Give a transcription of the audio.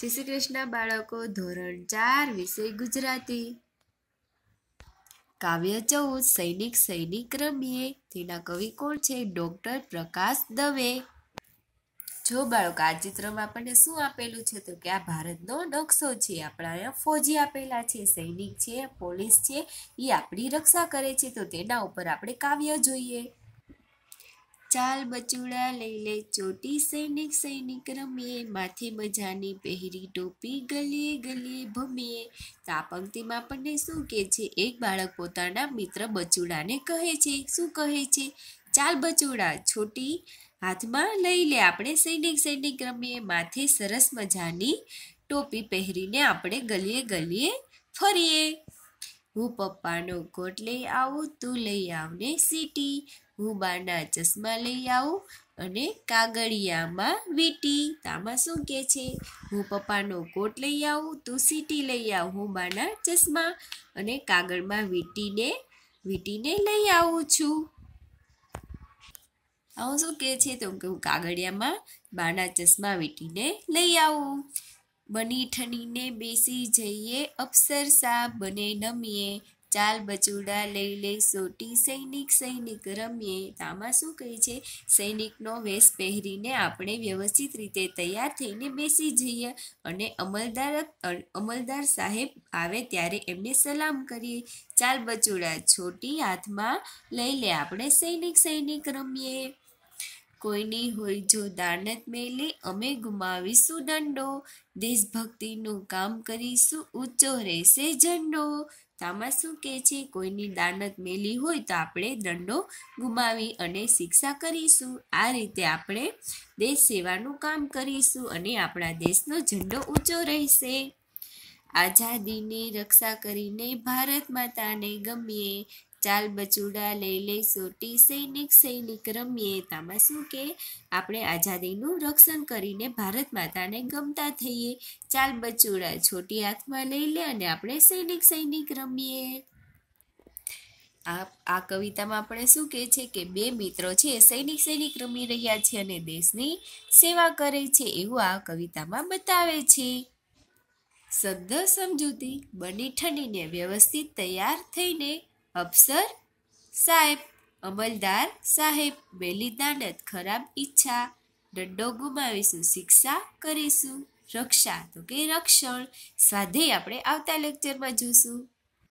જય શ્રી કૃષ્ણ બાળકો ધોરણ ચાર વિષય ગુજરાતી કાવ્ય ચૌદ સૈનિક સૈનિક રમીએ તેના કવિ કોણ છે ડૉક્ટર પ્રકાશ દવે જો બાળકો આ ચિત્રમાં આપણને શું આપેલું છે તો કે આ ભારતનો નકશો છે આપણા અહીંયા ફોજી આપેલા છે સૈનિક છે પોલીસ છે એ આપણી રક્ષા કરે છે તો તેના ઉપર આપણે કાવ્ય જોઈએ ચાલ બચુડા લઈ લે ચોટી સૈનિક સૈનિક રમીએ માથે મજાની પહેરી ટોપી ગલીએ ગલીએ ભમીએ તો પંક્તિમાં આપણને શું કહે છે એક બાળક પોતાના મિત્ર બચુડાને કહે છે શું કહે છે ચાલ બચુડા છોટી હાથમાં લઈ લે આપણે સૈનિક સૈનિક રમીએ માથે સરસ મજાની ટોપી પહેરીને આપણે ગલીએ ગલીએ ફરીએ હું પપ્પાનો કોટ લઈ આવું તું લઈ આવને સીટી હું બાના ચશ્મા લઈ આવું અને કાગળિયામાં વીટી તામાં શું કહે છે હું પપ્પાનો કોટ લઈ આવું તું સીટી લઈ આવ હું બાના ચશ્મા અને કાગળમાં વીટીને વીટીને લઈ આવું છું આવું શું કહે છે તો કે હું કાગળિયામાં બાના ચશ્મા વીટીને લઈ આવું બની ઠનીને બેસી જઈએ અપ્સરસા બને નમીએ ચાલ બચુડા લઈ લે સોટી સૈનિક સૈનિક રમીએ તામાં શું કહે છે સૈનિકનો વેશ પહેરીને આપણે વ્યવસ્થિત રીતે તૈયાર થઈને બેસી જઈએ અને અમલદાર અમલદાર સાહેબ આવે ત્યારે એમને સલામ કરીએ ચાલ બચુડા છોટી હાથમાં લઈ લે આપણે સૈનિક સૈનિક રમીએ કોઈની હોય જો દાનત મેલે અમે ગુમાવીશું દંડો દેશભક્તિનું કામ કરીશું ઊંચો રહેશે ઝંડો તામાં શું કહે છે કોઈની દાનત મેલી હોય તો આપણે દંડો ગુમાવી અને શિક્ષા કરીશું આ રીતે આપણે દેશ સેવાનું કામ કરીશું અને આપણા દેશનો ઝંડો ઊંચો રહેશે આઝાદીની રક્ષા કરીને ભારત માતાને ગમીએ ચાલ બચુડા લઈ લઈ સોટી સૈનિક સૈનિક રમીએ તામાં શું કે આપણે આઝાદીનું રક્ષણ કરીને ભારત માતાને ગમતા થઈએ ચાલ બચુડા છોટી હાથમાં લઈ લે અને આપણે સૈનિક સૈનિક રમીએ આ આ કવિતામાં આપણે શું કહે છે કે બે મિત્રો છે સૈનિક સૈનિક રમી રહ્યા છે અને દેશની સેવા કરે છે એવું આ કવિતામાં બતાવે છે શબ્દ સમજૂતી બની ઠંડીને વ્યવસ્થિત તૈયાર થઈને અફસર સાહેબ અમલદાર સાહેબ મેલી દાનત ખરાબ ઈચ્છા દંડો ગુમાવીશું શિક્ષા કરીશું રક્ષા તો કે રક્ષણ સાધે આપણે આવતા લેક્ચરમાં જોશું